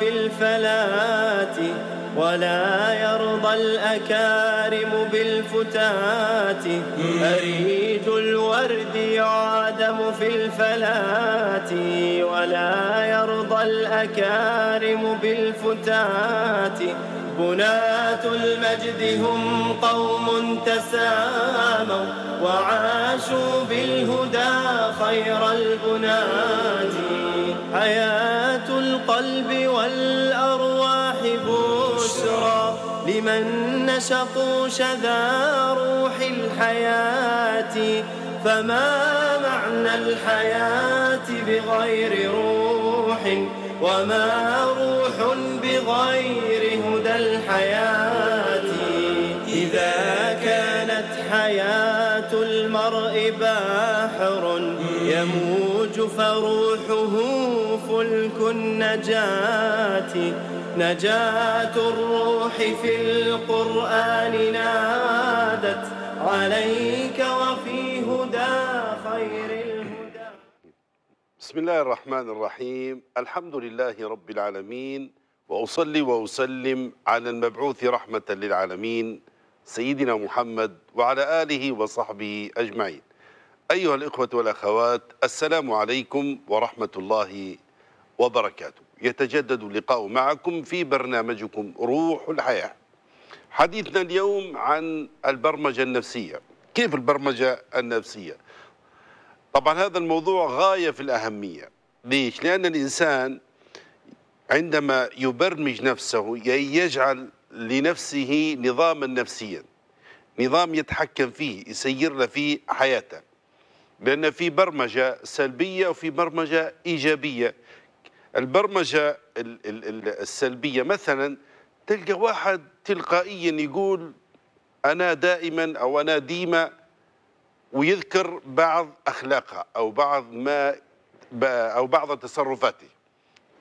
في الفلات ولا يرضى الأكارم بالفتات أريد الورد يعدم في الفلات ولا يرضى الأكارم بالفتات بناة المجد هم قوم تساموا وعاشوا بالهدى خير البنات حياة القلب والأرواح بشرى لمن نشطوا شذا روح الحياة فما معنى الحياة بغير روح وما روح بغير هدى الحياة إذا كانت حياة المرء باحر يموج فروحه ملك النجاة نجاة الروح في القرآن نادت عليك وفي هدى خير الهدى بسم الله الرحمن الرحيم الحمد لله رب العالمين وأصلي وأسلم على المبعوث رحمة للعالمين سيدنا محمد وعلى آله وصحبه أجمعين أيها الإخوة والأخوات السلام عليكم ورحمة الله وبركاته يتجدد اللقاء معكم في برنامجكم روح الحياة حديثنا اليوم عن البرمجة النفسية كيف البرمجة النفسية طبعا هذا الموضوع غاية في الأهمية ليش؟ لأن الإنسان عندما يبرمج نفسه يجعل لنفسه نظاما نفسيا نظام يتحكم فيه يسير له فيه حياته لأن في برمجة سلبية وفي برمجة إيجابية البرمجة السلبية مثلا تلقى واحد تلقائيا يقول أنا دائما أو أنا ديما ويذكر بعض أخلاقها أو بعض ما أو بعض تصرفاته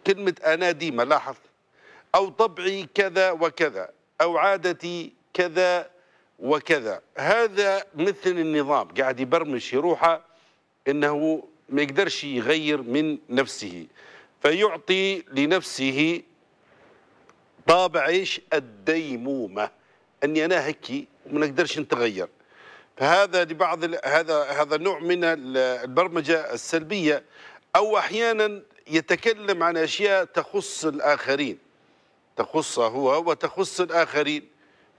كلمة أنا ديما لاحظ أو طبعي كذا وكذا أو عادتي كذا وكذا هذا مثل النظام قاعد يبرمج في روحه أنه ما يقدرش يغير من نفسه فيعطي لنفسه طابع ايش الديمومه اني انا هكي وما نقدرش نتغير فهذا لبعض هذا هذا نوع من البرمجه السلبيه او احيانا يتكلم عن اشياء تخص الاخرين تخصه هو وتخص الاخرين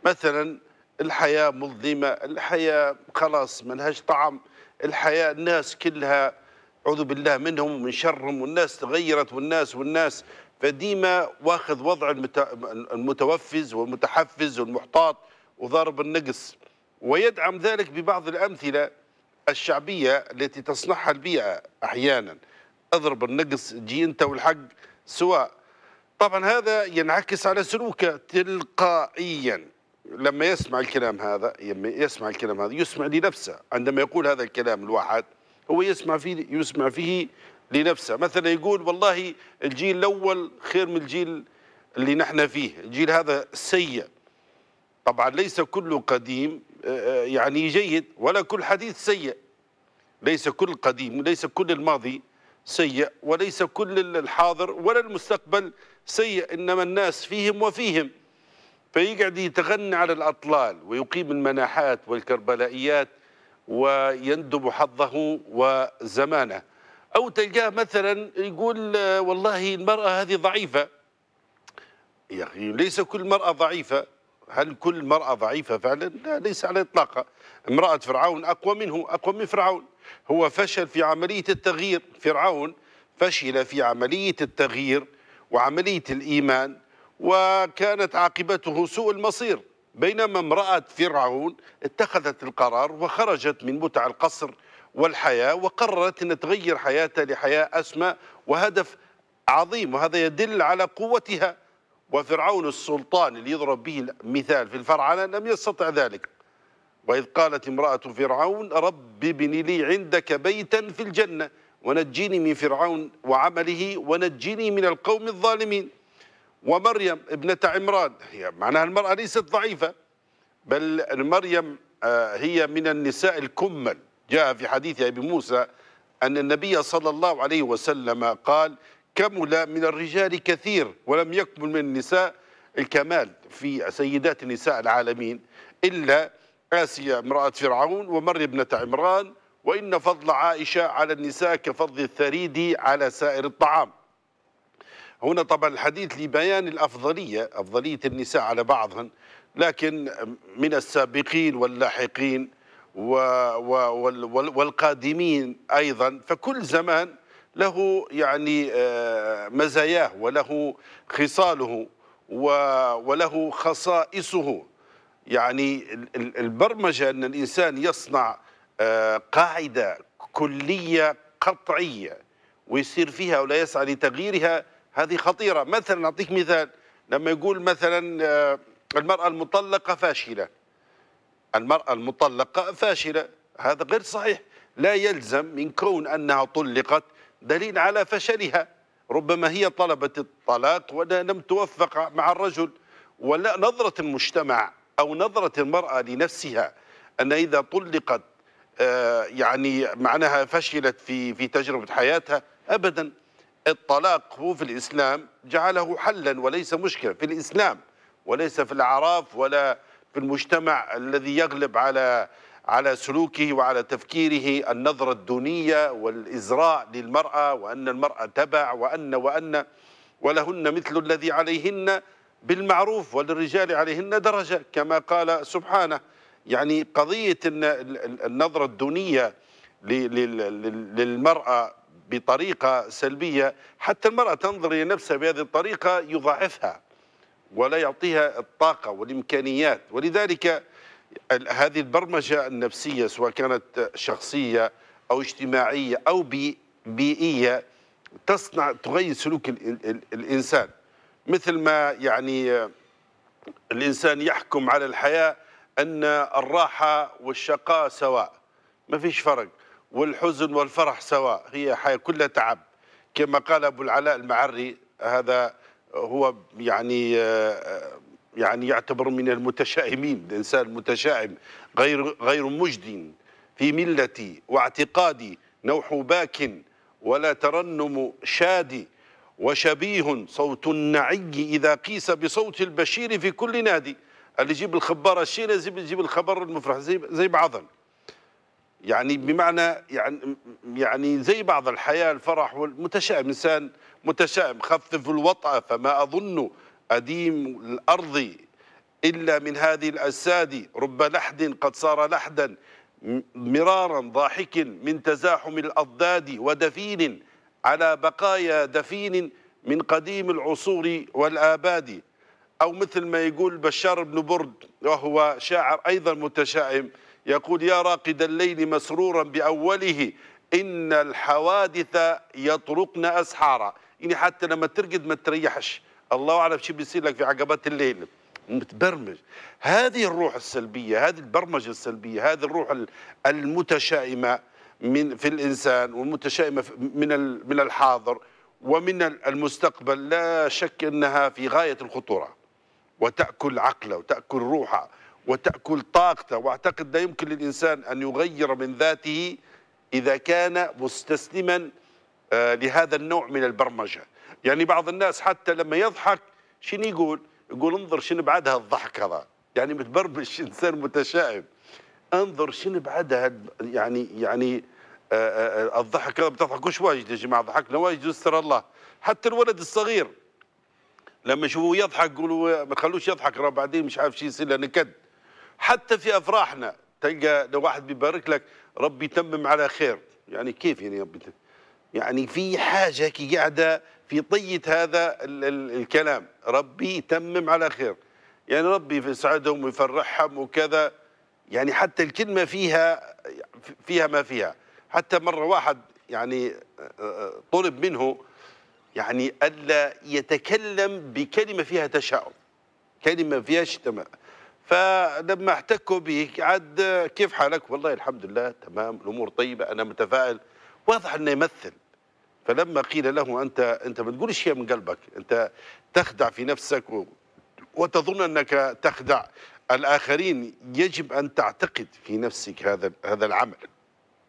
مثلا الحياه مظلمه الحياه خلاص ما لهاش طعم الحياه الناس كلها أعوذ بالله منهم ومن شرهم والناس تغيرت والناس والناس فديما واخذ وضع المتوفز والمتحفز والمحتاط وضارب النقص ويدعم ذلك ببعض الأمثلة الشعبية التي تصنعها البيئة أحيانا اضرب النقص جي أنت والحق سواء طبعا هذا ينعكس على سلوكه تلقائيا لما يسمع الكلام هذا يسمع الكلام هذا يسمع لنفسه عندما يقول هذا الكلام الواحد هو يسمع فيه يسمع فيه لنفسه مثلا يقول والله الجيل الأول خير من الجيل اللي نحن فيه الجيل هذا سيء طبعا ليس كل قديم آه، آه، يعني جيد ولا كل حديث سيء ليس كل قديم ليس كل الماضي سيء وليس كل الحاضر ولا المستقبل سيء إنما الناس فيهم وفيهم فيقعد يتغنى على الأطلال ويقيم المناحات والكربلائيات ويندب حظه وزمانه أو تلقاه مثلا يقول آه، والله المرأة هذه ضعيفة يا أخي ليس كل مرأة ضعيفة هل كل مرأة ضعيفة فعلا؟ لا ليس على إطلاقه امرأة فرعون أقوى منه أقوى من فرعون هو فشل في عملية التغيير فرعون فشل في عملية التغيير وعملية الإيمان وكانت عاقبته سوء المصير بينما امرأة فرعون اتخذت القرار وخرجت من متع القصر والحياة وقررت أن تغير حياتها لحياة أسمى وهدف عظيم وهذا يدل على قوتها وفرعون السلطان اللي يضرب به المثال في الفرعنة لم يستطع ذلك وإذ قالت امرأة فرعون رب ابن لي عندك بيتا في الجنة ونجيني من فرعون وعمله ونجيني من القوم الظالمين ومريم ابنة عمران هي معناها المرأة ليست ضعيفة بل مريم آه، هي من النساء الكمل جاء في حديث أبي موسى أن النبي صلى الله عليه وسلم قال كمل من الرجال كثير ولم يكمل من النساء الكمال في سيدات نساء العالمين إلا آسيا امرأة فرعون ومريم ابنة عمران وإن فضل عائشة على النساء كفضل الثريد على سائر الطعام هنا طبعا الحديث لبيان الأفضلية أفضلية النساء على بعضهن لكن من السابقين واللاحقين و... و... والقادمين أيضا فكل زمان له يعني آه، مزاياه وله خصاله وله خصائصه يعني البرمجة أن الإنسان يصنع آه، قاعدة كلية قطعية ويصير فيها ولا يسعى لتغييرها هذه خطيرة مثلا أعطيك مثال لما يقول مثلا آه، المرأة المطلقة فاشلة المرأة المطلقة فاشلة هذا غير صحيح لا يلزم من كون أنها طلقت دليل على فشلها ربما هي طلبت الطلاق ولم توفق مع الرجل ولا نظرة المجتمع أو نظرة المرأة لنفسها أن إذا طلقت آه، يعني معناها فشلت في في تجربة حياتها أبدا الطلاق هو في الإسلام جعله حلا وليس مشكلة في الإسلام وليس في الأعراف ولا في المجتمع الذي يغلب على على سلوكه وعلى تفكيره النظرة الدونية والإزراء للمرأة وأن المرأة تبع وأن وأن ولهن مثل الذي عليهن بالمعروف وللرجال عليهن درجة كما قال سبحانه يعني قضية النظرة الدونية للمرأة بطريقة سلبية حتى المرأة تنظر إلى نفسها بهذه الطريقة يضاعفها ولا يعطيها الطاقة والإمكانيات ولذلك هذه البرمجة النفسية سواء كانت شخصية أو اجتماعية أو بيئية تصنع تغير سلوك الإنسان مثل ما يعني الإنسان يحكم على الحياة أن الراحة والشقاء سواء ما فيش فرق والحزن والفرح سواء هي حياة كلها تعب كما قال أبو العلاء المعري هذا هو يعني يعني يعتبر من المتشائمين الإنسان المتشائم غير غير مجد في ملتي واعتقادي نوح باك ولا ترنم شادي وشبيه صوت النعي إذا قيس بصوت البشير في كل نادي اللي يجيب الخبار الشين يجيب الخبر المفرح زي, زي بعضهم يعني بمعنى يعني يعني زي بعض الحياه الفرح والمتشائم انسان متشائم خفف الوطأ فما اظن اديم الارض الا من هذه الاجساد رب لحد قد صار لحدا مرارا ضاحك من تزاحم الاضداد ودفين على بقايا دفين من قديم العصور والاباد او مثل ما يقول بشار بن برد وهو شاعر ايضا متشائم يقول يا راقد الليل مسرورا بأوله إن الحوادث يطرقن أسحارا يعني حتى لما ترقد ما تريحش الله أعلم شو بيصير لك في عقبات الليل متبرمج هذه الروح السلبية هذه البرمجة السلبية هذه الروح المتشائمة من في الإنسان والمتشائمة من من الحاضر ومن المستقبل لا شك أنها في غاية الخطورة وتأكل عقله وتأكل روحه وتأكل طاقته وأعتقد لا يمكن للإنسان أن يغير من ذاته إذا كان مستسلما آه، لهذا النوع من البرمجة يعني بعض الناس حتى لما يضحك شنو يقول يقول انظر شنو بعدها الضحك هذا يعني متبرمج إنسان متشائم انظر شنو بعدها يعني يعني آه، آه، الضحك هذا بتضحكوش واجد يا جماعه ضحكنا واجد يستر الله حتى الولد الصغير لما يشوفوه يضحك يقولوا ما تخلوش يضحك راه بعدين مش عارف شو يصير له نكد حتى في افراحنا تلقى لو واحد بيبارك لك ربي يتمم على خير يعني كيف يعني ربي يعني في حاجه كي قاعده في طيه هذا ال ال الكلام ربي يتمم على خير يعني ربي يسعدهم ويفرحهم وكذا يعني حتى الكلمه فيها فيها ما فيها حتى مره واحد يعني طلب منه يعني الا يتكلم بكلمه فيها تشاؤم كلمه فيها شتماء فلما احتكوا بيك عاد كيف حالك والله الحمد لله تمام الامور طيبه انا متفائل واضح انه يمثل فلما قيل له انت انت ما تقولش شيء من قلبك انت تخدع في نفسك و... وتظن انك تخدع الاخرين يجب ان تعتقد في نفسك هذا هذا العمل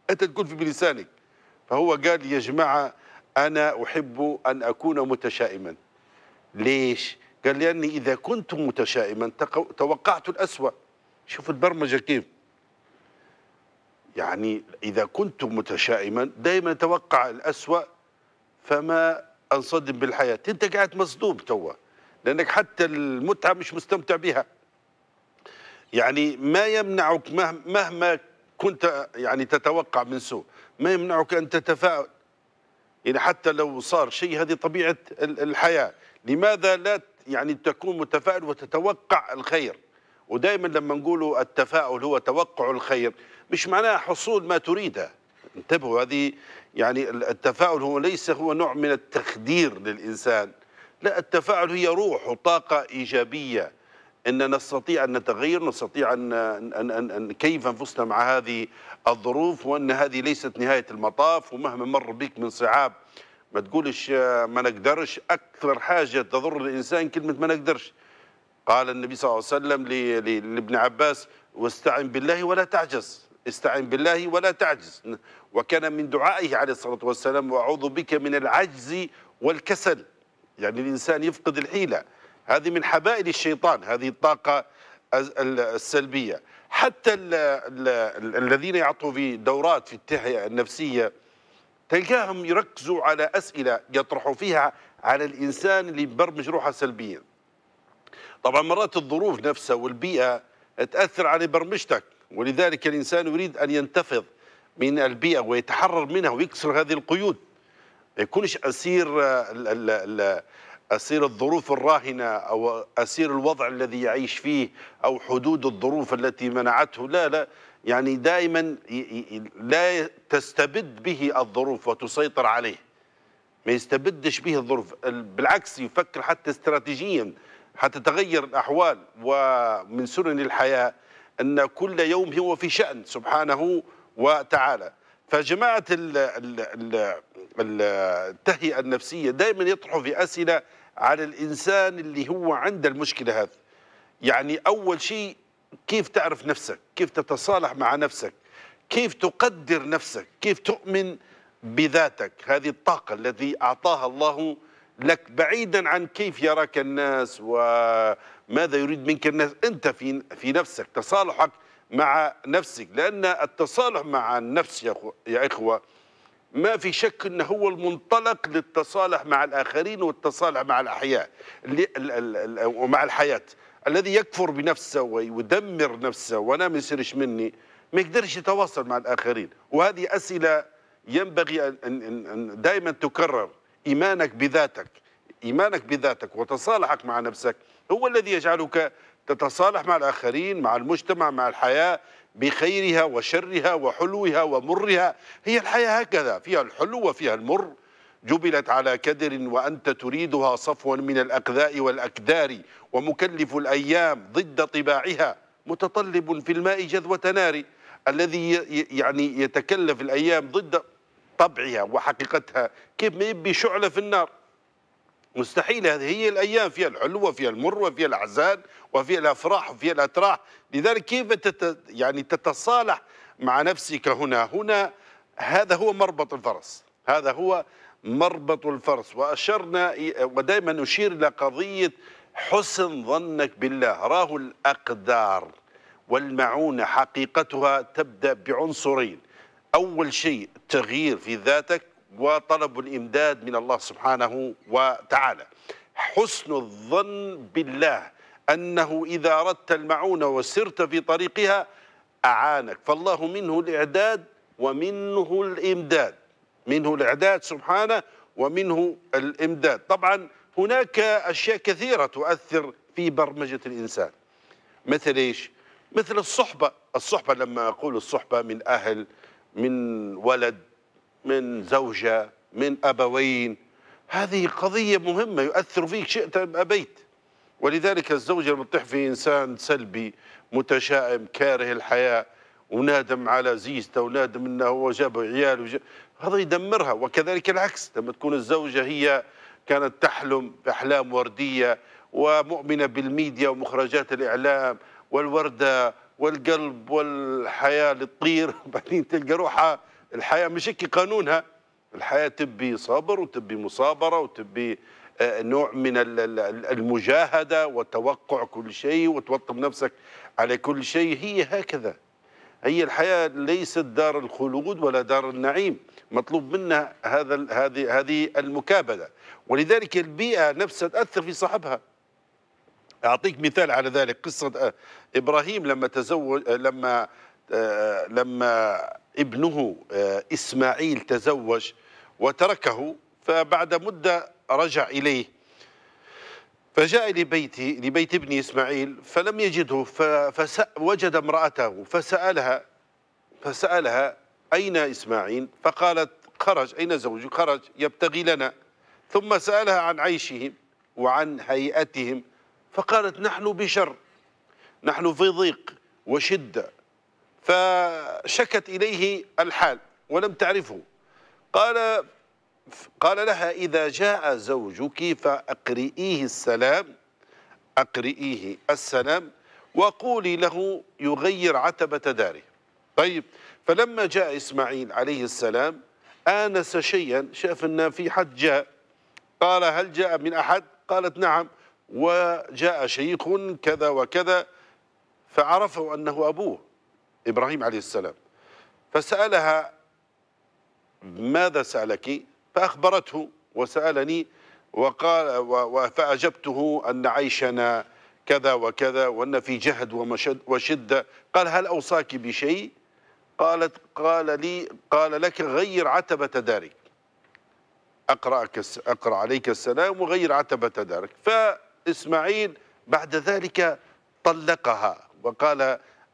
انت تقول في بلسانك فهو قال يا جماعه انا احب ان اكون متشائما ليش قال لأني إذا كنت متشائما توقعت الأسوأ شوف البرمجة كيف يعني إذا كنت متشائما دايما توقع الأسوأ فما أنصدم بالحياة أنت قاعد مصدوم توا لأنك حتى المتعة مش مستمتع بها يعني ما يمنعك مهما كنت يعني تتوقع من سوء ما يمنعك أن تتفاؤل يعني حتى لو صار شيء هذه طبيعة الحياة لماذا لا يعني تكون متفائل وتتوقع الخير ودائما لما نقولوا التفاؤل هو توقع الخير مش معناه حصول ما تريده انتبهوا هذه يعني التفاؤل هو ليس هو نوع من التخدير للإنسان لا التفاؤل هي روح وطاقة إيجابية أن نستطيع أن نتغير نستطيع أن, أن, أن, أن كيف أنفسنا مع هذه الظروف وأن هذه ليست نهاية المطاف ومهما مر بك من صعاب ما تقولش آه، ما نقدرش اكثر حاجه تضر الانسان كلمه ما نقدرش قال النبي صلى الله عليه وسلم لابن عباس واستعن بالله ولا تعجز استعن بالله ولا تعجز وكان من دعائه عليه الصلاه والسلام واعوذ بك من العجز والكسل يعني الانسان يفقد الحيله هذه من حبائل الشيطان هذه الطاقه السلبيه حتى الذين يعطوا في دورات في التهيئه النفسيه تلقاهم يركزوا على أسئلة يطرحوا فيها على الإنسان اللي يبرمج روحه سلبيا طبعا مرات الظروف نفسها والبيئة تأثر على برمجتك ولذلك الإنسان يريد أن ينتفض من البيئة ويتحرر منها ويكسر هذه القيود ما يكونش أسير أسير الظروف الراهنة أو أسير الوضع الذي يعيش فيه أو حدود الظروف التي منعته لا لا يعني دائما لا تستبد به الظروف وتسيطر عليه ما يستبدش به الظروف بالعكس يفكر حتى استراتيجيا حتى تغير الأحوال ومن سنن الحياة أن كل يوم هو في شأن سبحانه وتعالى فجماعة التهيئة النفسية دائما يطرحوا في أسئلة على الإنسان اللي هو عند المشكلة هذه يعني أول شيء كيف تعرف نفسك كيف تتصالح مع نفسك كيف تقدر نفسك كيف تؤمن بذاتك هذه الطاقة التي أعطاها الله لك بعيدا عن كيف يراك الناس وماذا يريد منك الناس أنت في, في نفسك تصالحك مع نفسك لأن التصالح مع النفس يا إخوة ما في شك أنه هو المنطلق للتصالح مع الآخرين والتصالح مع الأحياء ومع الحياة الذي يكفر بنفسه ويدمر نفسه وانا ما يصيرش مني ما يقدرش يتواصل مع الاخرين وهذه اسئله ينبغي ان دائما تكرر ايمانك بذاتك ايمانك بذاتك وتصالحك مع نفسك هو الذي يجعلك تتصالح مع الاخرين مع المجتمع مع الحياه بخيرها وشرها وحلوها ومرها هي الحياه هكذا فيها الحلو وفيها المر جبلت على كدر وأنت تريدها صفوا من الأقذاء والأكدار ومكلف الأيام ضد طباعها متطلب في الماء جذوة نار الذي يعني يتكلف الأيام ضد طبعها وحقيقتها كيف ما يبي شعلة في النار مستحيل هذه هي الأيام فيها الحلو وفيها المر وفيها الأحزان وفيها الأفراح وفيها الأتراح لذلك كيف تت يعني تتصالح مع نفسك هنا هنا هذا هو مربط الفرس هذا هو مربط الفرس وأشرنا ودائما نشير إلى قضية حسن ظنك بالله راه الأقدار والمعونة حقيقتها تبدأ بعنصرين أول شيء تغيير في ذاتك وطلب الإمداد من الله سبحانه وتعالى حسن الظن بالله أنه إذا أردت المعونة وسرت في طريقها أعانك فالله منه الإعداد ومنه الإمداد منه الإعداد سبحانه ومنه الإمداد طبعا هناك أشياء كثيرة تؤثر في برمجة الإنسان مثل إيش؟ مثل الصحبة الصحبة لما أقول الصحبة من أهل من ولد من زوجة من أبوين هذه قضية مهمة يؤثر فيك شئت أم أبيت ولذلك الزوجة لما تطيح في إنسان سلبي متشائم كاره الحياة ونادم على زيزته ونادم انه هو جاب عياله هذا يدمرها وكذلك العكس لما تكون الزوجة هي كانت تحلم بأحلام وردية ومؤمنة بالميديا ومخرجات الإعلام والوردة والقلب والحياة للطير بعدين تلقى روحها الحياة مش هيك قانونها الحياة تبي صبر وتبي مصابرة وتبي آه، نوع من المجاهدة وتوقع كل شيء وتوطم نفسك على كل شيء هي هكذا هي الحياة ليست دار الخلود ولا دار النعيم مطلوب منا هذا هذه هذه المكابدة ولذلك البيئة نفسها تأثر في صاحبها أعطيك مثال على ذلك قصة آه، إبراهيم لما تزوج آه، لما آه، لما ابنه إسماعيل تزوج وتركه فبعد مدة رجع إليه فجاء لبيتي لبيت ابني إسماعيل فلم يجده فوجد امرأته فسألها فسألها أين إسماعيل فقالت خرج أين زوجك خرج يبتغي لنا ثم سألها عن عيشهم وعن هيئتهم فقالت نحن بشر نحن في ضيق وشدة فشكت إليه الحال ولم تعرفه قال قال لها إذا جاء زوجك فأقرئيه السلام أقرئيه السلام وقولي له يغير عتبة داره طيب فلما جاء إسماعيل عليه السلام آنس شيئا شاف أن في حد جاء قال هل جاء من أحد قالت نعم وجاء شيخ كذا وكذا فعرفه أنه أبوه إبراهيم عليه السلام فسألها ماذا سألك فأخبرته وسألني وقال فأجبته أن عيشنا كذا وكذا وأن في جهد وشدة قال هل أوصاك بشيء قالت قال لي قال لك غير عتبة دارك أقرأك أقرأ عليك السلام وغير عتبة دارك فإسماعيل بعد ذلك طلقها وقال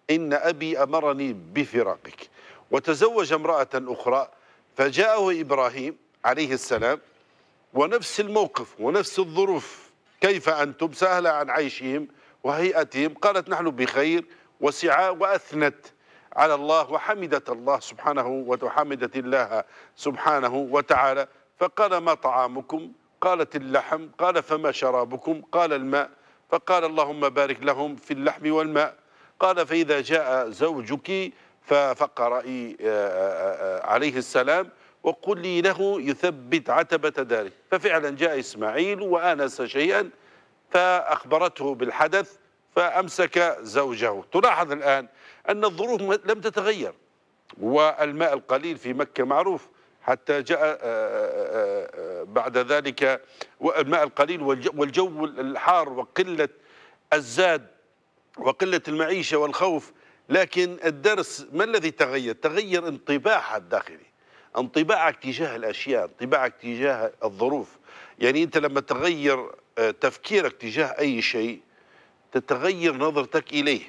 إن أبي أمرني بفراقك وتزوج امرأة أخرى فجاءه إبراهيم عليه السلام ونفس الموقف ونفس الظروف كيف أنتم سهلة عن عيشهم وهيئتهم قالت نحن بخير وسعى وأثنت على الله وحمدت الله سبحانه وحمدت الله سبحانه وتعالى فقال ما طعامكم قالت اللحم قال فما شرابكم قال الماء فقال اللهم بارك لهم في اللحم والماء قال فإذا جاء زوجك ففقرئي آه، آه، آه، عليه السلام وقل لي له يثبت عتبة داره ففعلا جاء إسماعيل وآنس شيئا فأخبرته بالحدث فأمسك زوجه تلاحظ الآن أن الظروف لم تتغير والماء القليل في مكة معروف حتى جاء آه، آه، آه، بعد ذلك الماء القليل والجو الحار وقلة الزاد وقلة المعيشة والخوف لكن الدرس ما الذي تغير؟ تغير انطباعها الداخلي انطباعك تجاه الاشياء انطباعك تجاه الظروف يعني انت لما تغير آه، تفكيرك تجاه اي شيء تتغير نظرتك اليه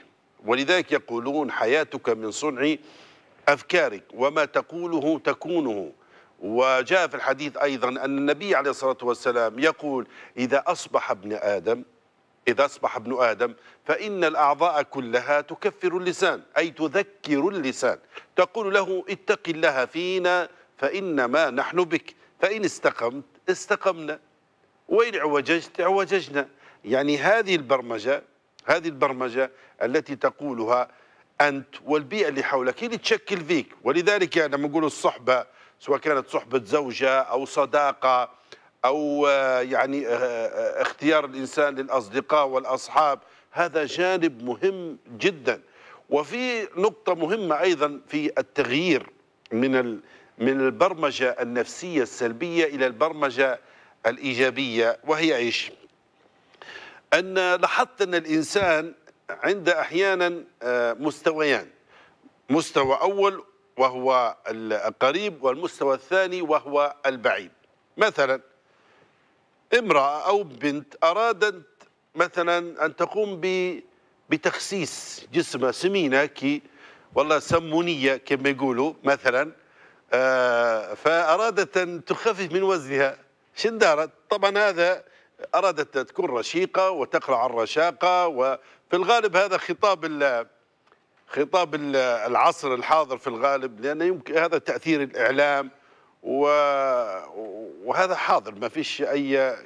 ولذلك يقولون حياتك من صنع افكارك وما تقوله تكونه وجاء في الحديث ايضا ان النبي عليه الصلاه والسلام يقول اذا اصبح ابن ادم إذا أصبح ابن آدم فإن الأعضاء كلها تكفر اللسان أي تذكر اللسان تقول له اتق الله فينا فإنما نحن بك فإن استقمت استقمنا وإن اعوججت اعوججنا يعني هذه البرمجة هذه البرمجة التي تقولها أنت والبيئة اللي حولك هي اللي تشكل فيك ولذلك يعني لما نقول الصحبة سواء كانت صحبة زوجة أو صداقة أو آه، يعني آه، آه، اختيار الإنسان للأصدقاء والأصحاب هذا جانب مهم جدا وفي نقطة مهمة أيضا في التغيير من ال... من البرمجة النفسية السلبية إلى البرمجة الإيجابية وهي إيش أن لاحظت أن الإنسان عند أحيانا آه، مستويان مستوى أول وهو القريب والمستوى الثاني وهو البعيد مثلا امرأة أو بنت أرادت مثلا أن تقوم بتخسيس جسمها سمينة كي والله سمونية كما يقولوا مثلا آه، فأرادت أن تخفف من وزنها شندارت طبعا هذا أرادت أن تكون رشيقة وتقرع الرشاقة وفي الغالب هذا خطاب خطاب العصر الحاضر في الغالب لأن يمكن هذا تأثير الإعلام وهذا حاضر ما فيش أي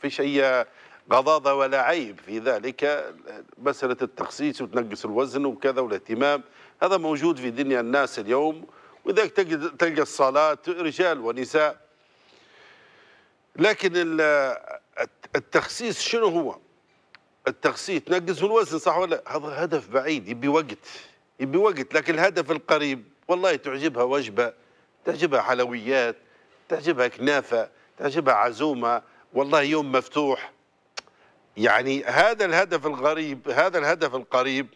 فيش أي غضاضة ولا عيب في ذلك مسألة التخسيس وتنقص الوزن وكذا والاهتمام هذا موجود في دنيا الناس اليوم وذاك تجد تلقى الصالات رجال ونساء لكن التخسيس شنو هو؟ التخسيس تنقص الوزن صح ولا هذا هدف بعيد يبي وقت يبي وقت لكن الهدف القريب والله تعجبها وجبه تعجبها حلويات تعجبها كنافه تعجبها عزومه والله يوم مفتوح يعني هذا الهدف الغريب هذا الهدف القريب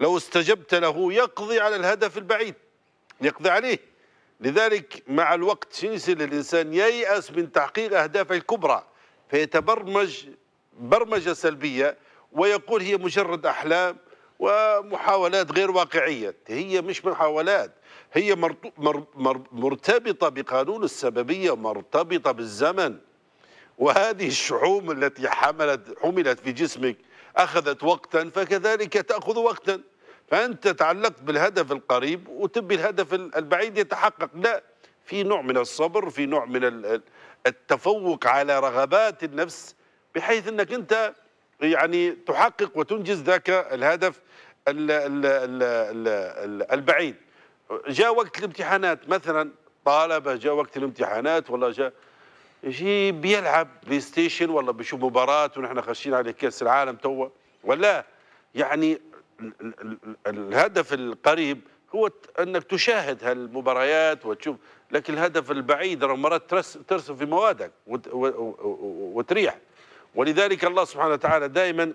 لو استجبت له يقضي على الهدف البعيد يقضي عليه لذلك مع الوقت سيصير الإنسان ييأس من تحقيق أهدافه الكبرى فيتبرمج برمجة سلبية ويقول هي مجرد أحلام ومحاولات غير واقعية هي مش محاولات هي مرتبطة بقانون السببية مرتبطة بالزمن وهذه الشحوم التي حملت حملت في جسمك أخذت وقتا فكذلك تأخذ وقتا فأنت تعلقت بالهدف القريب وتبي الهدف البعيد يتحقق لا في نوع من الصبر في نوع من التفوق على رغبات النفس بحيث أنك أنت يعني تحقق وتنجز ذاك الهدف البعيد جاء وقت الامتحانات مثلا طالبه جاء وقت الامتحانات ولا جاء يجي بيلعب بلاي ستيشن ولا بيشوف مباراه ونحن خاشين على كاس العالم توا ولا يعني الهدف القريب هو انك تشاهد هالمباريات وتشوف لكن الهدف البعيد مرات ترسم في موادك وتريح ولذلك الله سبحانه وتعالى دائما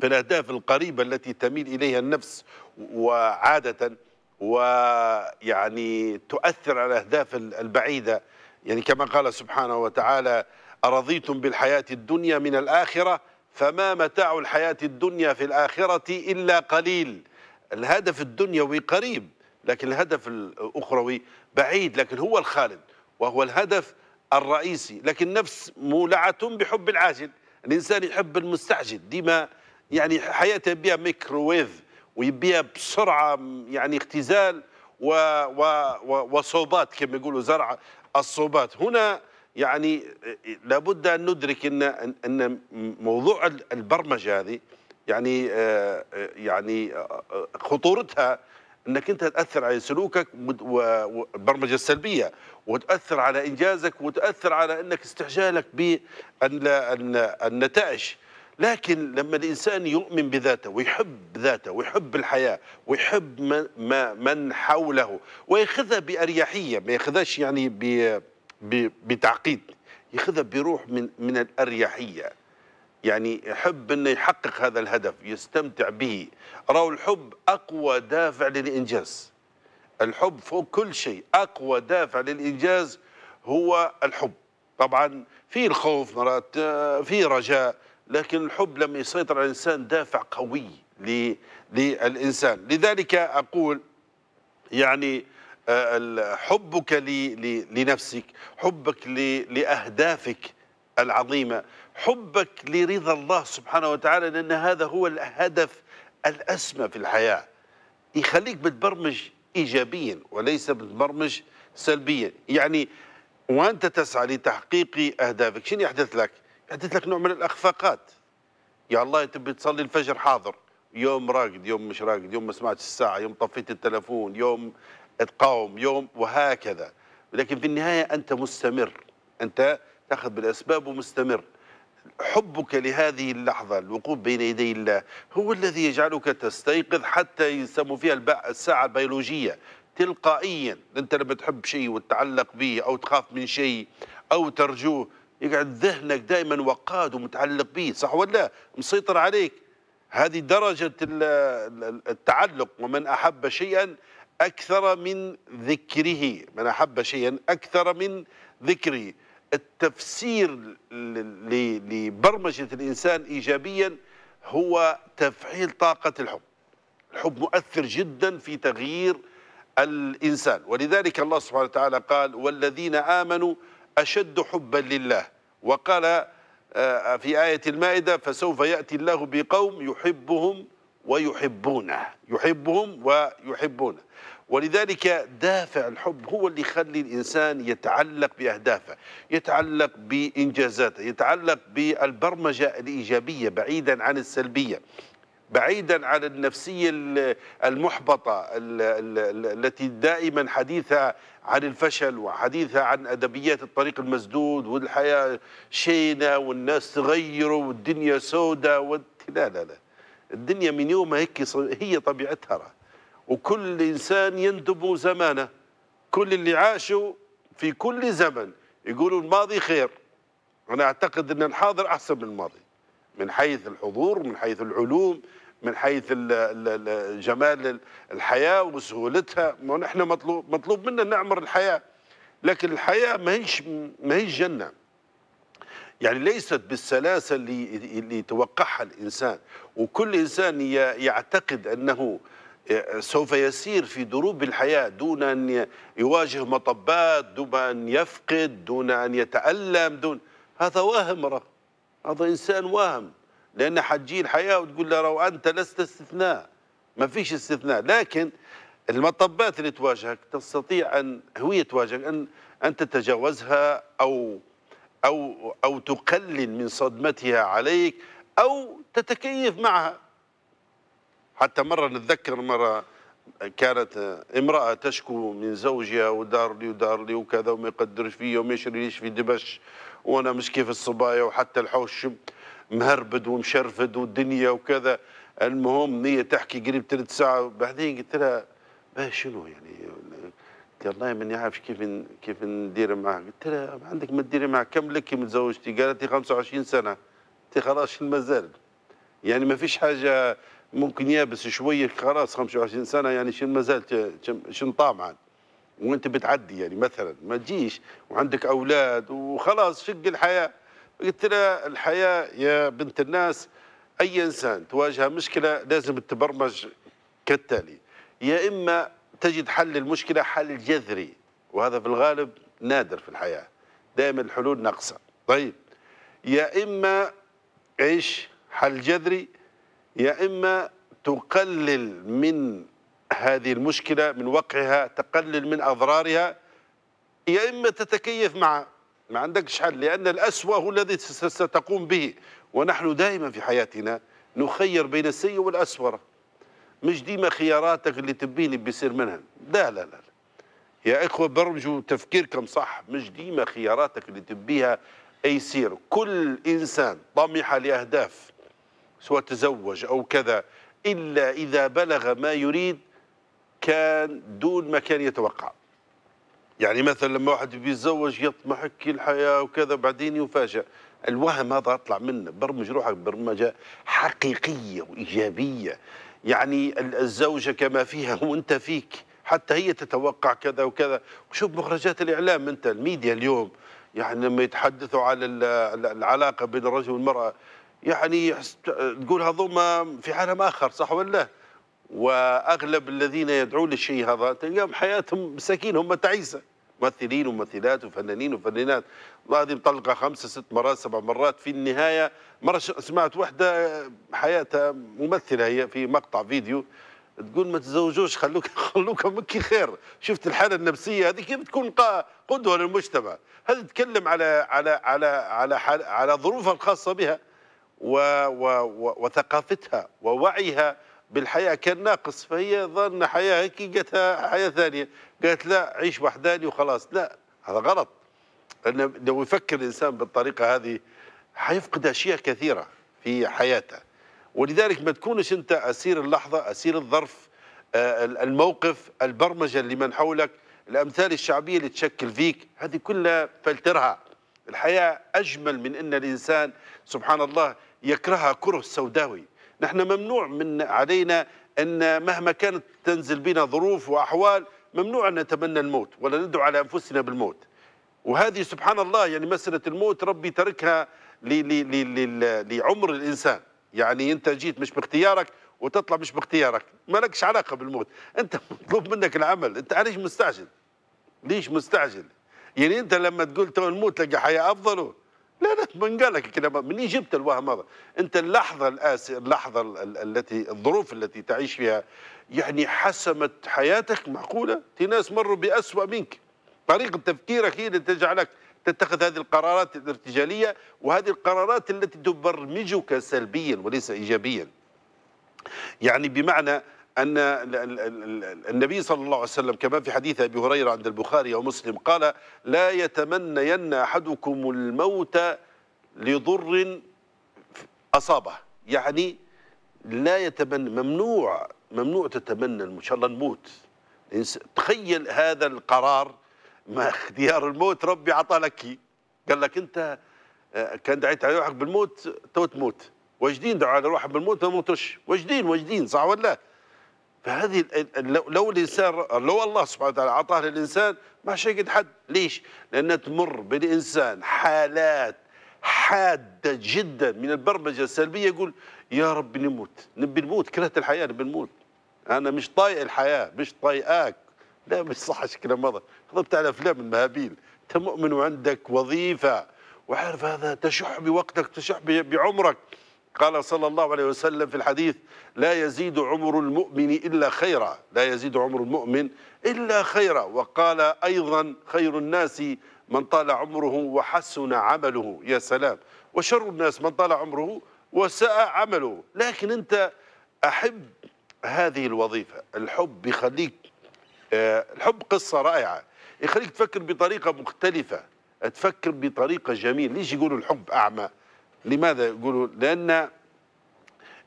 في الاهداف القريبه التي تميل اليها النفس وعاده ويعني تؤثر على الاهداف البعيده يعني كما قال سبحانه وتعالى أرضيتم بالحياة الدنيا من الآخرة فما متاع الحياة الدنيا في الآخرة إلا قليل الهدف الدنيوي قريب لكن الهدف الأخروي بعيد لكن هو الخالد وهو الهدف الرئيسي لكن نفس مولعة بحب العاجل الإنسان يحب المستعجل ديما يعني حياته يبيها ميكروويف ويبيها بسرعة يعني اختزال و و وصوبات كما يقولوا زرع الصوبات هنا يعني لابد ان ندرك ان ان موضوع البرمجه هذه يعني آه، آه، يعني آه، خطورتها انك انت تاثر على سلوكك والبرمجه السلبيه وتاثر على انجازك وتاثر على انك استعجالك بالنتائج لكن لما الانسان يؤمن بذاته ويحب ذاته ويحب الحياه ويحب من, حوله وياخذها باريحيه ما ياخذهاش يعني ب بتعقيد ياخذها بروح من من الاريحيه يعني يحب انه يحقق هذا الهدف يستمتع به راهو الحب اقوى دافع للانجاز الحب فوق كل شيء اقوى دافع للانجاز هو الحب طبعا في الخوف مرات في رجاء لكن الحب لما يسيطر على الانسان دافع قوي للانسان لذلك اقول يعني آه، حبك لنفسك حبك لأهدافك العظيمة حبك لرضا الله سبحانه وتعالى لأن هذا هو الهدف الأسمى في الحياة يخليك بتبرمج إيجابيا وليس بتبرمج سلبيا يعني وأنت تسعى لتحقيق أهدافك شنو يحدث لك؟ يحدث لك نوع من الأخفاقات يا الله تبي تصلي الفجر حاضر يوم راقد يوم مش راقد يوم ما سمعتش الساعة يوم طفيت التلفون يوم تقاوم يوم وهكذا لكن في النهاية أنت مستمر أنت تأخذ بالأسباب ومستمر حبك لهذه اللحظة الوقوف بين يدي الله هو الذي يجعلك تستيقظ حتى يسموا فيها الساعة البيولوجية تلقائيا أنت لما تحب شيء وتتعلق به أو تخاف من شيء أو ترجوه يقعد ذهنك دائما وقاد ومتعلق به صح ولا مسيطر عليك هذه درجة التعلق ومن أحب شيئا أكثر من ذكره من أحب شيئا أكثر من ذكره التفسير لبرمجة الإنسان إيجابيا هو تفعيل طاقة الحب الحب مؤثر جدا في تغيير الإنسان ولذلك الله سبحانه وتعالى قال والذين آمنوا أشد حبا لله وقال آه، في آية المائدة فسوف يأتي الله بقوم يحبهم ويحبونه يحبهم ويحبونه ولذلك دافع الحب هو اللي يخلي الإنسان يتعلق بأهدافه يتعلق بإنجازاته يتعلق بالبرمجة الإيجابية بعيدا عن السلبية بعيدا عن النفسية المحبطة التي دائما حديثها عن الفشل وحديثها عن أدبيات الطريق المسدود والحياة شينة والناس تغيروا والدنيا سودة لا لا لا الدنيا من يومها هيك هي طبيعتها راه وكل إنسان يندب زمانه كل اللي عاشوا في كل زمن يقولوا الماضي خير أنا أعتقد أن الحاضر أحسن من الماضي من حيث الحضور من حيث العلوم من حيث جمال الحياة وسهولتها نحن مطلوب مطلوب منا نعمر الحياة لكن الحياة ما هيش ما هيش جنة يعني ليست بالسلاسة اللي اللي توقعها الإنسان وكل إنسان يعتقد أنه سوف يسير في دروب الحياة دون أن يواجه مطبات دون أن يفقد دون أن يتألم دون هذا وهم راه هذا إنسان وهم لأن حتجي الحياة وتقول له رو أنت لست استثناء ما فيش استثناء لكن المطبات اللي تواجهك تستطيع أن هوية تواجهك أن أن تتجاوزها أو أو أو تقلل من صدمتها عليك أو تتكيف معها حتى مرة نتذكر مرة كانت امرأة تشكو من زوجها ودار لي ودار لي وكذا وما يقدرش فيا وما يشريش في دبش وانا مش كيف الصبايا وحتى الحوش مهربد ومشرفد والدنيا وكذا المهم هي تحكي قريب تلت ساعة بعدين قلت لها شنو يعني قالت والله ماني عارف كيف كيف ندير معاه قلت لها ما عندك ما تديري معاه كم لك من زوجتي قالت لي 25 سنة قلت خلاص مازال يعني ما فيش حاجة ممكن يابس شويه خلاص 25 سنه يعني شن زالت شن طامعا وانت بتعدي يعني مثلا ما تجيش وعندك اولاد وخلاص شق الحياه قلت لها الحياه يا بنت الناس اي انسان تواجه مشكله لازم تبرمج كالتالي يا اما تجد حل المشكله حل جذري وهذا في الغالب نادر في الحياه دائما الحلول ناقصه طيب يا اما ايش حل جذري يا إما تقلل من هذه المشكلة من وقعها تقلل من أضرارها يا إما تتكيف مع ما عندكش حل لأن الأسوأ هو الذي ستقوم به ونحن دائما في حياتنا نخير بين السيء والأسوأ مش ديما خياراتك اللي تبيني بيصير منها لا لا لا يا إخوة برمجوا تفكيركم صح مش ديما خياراتك اللي تبيها سير كل إنسان طمح لأهداف سواء تزوج أو كذا إلا إذا بلغ ما يريد كان دون ما كان يتوقع يعني مثلا لما واحد بيتزوج يطمح كي الحياة وكذا بعدين يفاجأ الوهم هذا أطلع منه برمج روحك برمجة حقيقية وإيجابية يعني الزوجة كما فيها وانت فيك حتى هي تتوقع كذا وكذا وشوف مخرجات الإعلام أنت الميديا اليوم يعني لما يتحدثوا على العلاقة بين الرجل والمرأة يعني تقولها هذوما في عالم آخر صح ولا وأغلب الذين يدعون للشيء هذا تلقاهم حياتهم مساكين هم تعيسة ممثلين وممثلات وفنانين وفنانات والله هذه مطلقة خمسة ست مرات سبع مرات في النهاية مرة سمعت واحدة حياتها ممثلة هي في مقطع فيديو تقول ما تزوجوش خلوك خلوك مكي خير شفت الحاله النفسيه هذه كيف تكون قدوه للمجتمع هذه تتكلم على على على على على, على ظروفها الخاصه بها و و وثقافتها ووعيها بالحياة كان ناقص فهي ظن حياة هيك جاتها حياة ثانية قالت لا عيش وحداني وخلاص لا هذا غلط لأن لو يفكر الإنسان بالطريقة هذه حيفقد أشياء كثيرة في حياته ولذلك ما تكونش أنت أسير اللحظة أسير الظرف آه، الموقف البرمجة اللي من حولك الأمثال الشعبية اللي تشكل فيك هذه كلها فلترها الحياة أجمل من أن الإنسان سبحان الله يكرهها كره السوداوي نحن ممنوع من علينا أن مهما كانت تنزل بنا ظروف وأحوال ممنوع أن نتمنى الموت ولا ندعو على أنفسنا بالموت وهذه سبحان الله يعني مسألة الموت ربي تركها لعمر الإنسان يعني أنت جيت مش باختيارك وتطلع مش باختيارك ما لكش علاقة بالموت أنت مطلوب منك العمل أنت ليش مستعجل ليش مستعجل يعني أنت لما تقول تو الموت تلقى حياة أفضل لا لا من قال لك كده منين جبت الوهم هذا انت اللحظه الآس... اللحظه التي الظروف التي تعيش فيها يعني حسمت حياتك معقوله في ناس مروا باسوا منك طريقه تفكيرك هي اللي تجعلك تتخذ هذه القرارات الارتجاليه وهذه القرارات التي تبرمجك سلبيا وليس ايجابيا يعني بمعنى أن النبي صلى الله عليه وسلم كما في حديث أبي هريرة عند البخاري ومسلم قال لا يتمنين أحدكم الموت لضر أصابه يعني لا يتمنى ممنوع ممنوع تتمنى إن شاء الله نموت تخيل هذا القرار ما اختيار الموت ربي عطى لك قال لك أنت آه، كان دعيت على روحك بالموت تو تموت واجدين دعوا على روحك بالموت ما تموتش واجدين واجدين صح ولا لا فهذه لو الانسان لو الله سبحانه وتعالى اعطاه للانسان ما شيء حد ليش؟ لان تمر بالانسان حالات حاده جدا من البرمجه السلبيه يقول يا رب نموت نبي نموت كرهت الحياه نبي نموت انا مش طايق الحياه مش طايقاك لا مش صح الكلام هذا هضبت على افلام المهابيل انت مؤمن وعندك وظيفه وعارف هذا تشح بوقتك تشح بعمرك قال صلى الله عليه وسلم في الحديث لا يزيد عمر المؤمن إلا خيرا لا يزيد عمر المؤمن إلا خيرا وقال أيضا خير الناس من طال عمره وحسن عمله يا سلام وشر الناس من طال عمره وساء عمله لكن أنت أحب هذه الوظيفة الحب يخليك آه، الحب قصة رائعة يخليك تفكر بطريقة مختلفة تفكر بطريقة جميلة ليش يقولوا الحب أعمى لماذا يقولوا لأن آه،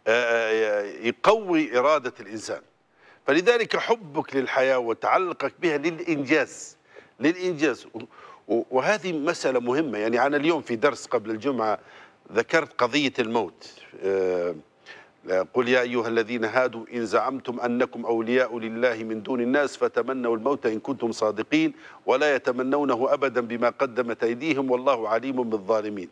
آه، يقوي إرادة الإنسان فلذلك حبك للحياة وتعلقك بها للإنجاز للإنجاز وهذه مسألة مهمة يعني أنا اليوم في درس قبل الجمعة ذكرت قضية الموت آه، قل يا أيها الذين هادوا إن زعمتم أنكم أولياء لله من دون الناس فتمنوا الموت إن كنتم صادقين ولا يتمنونه أبدا بما قدمت أيديهم والله عليم بالظالمين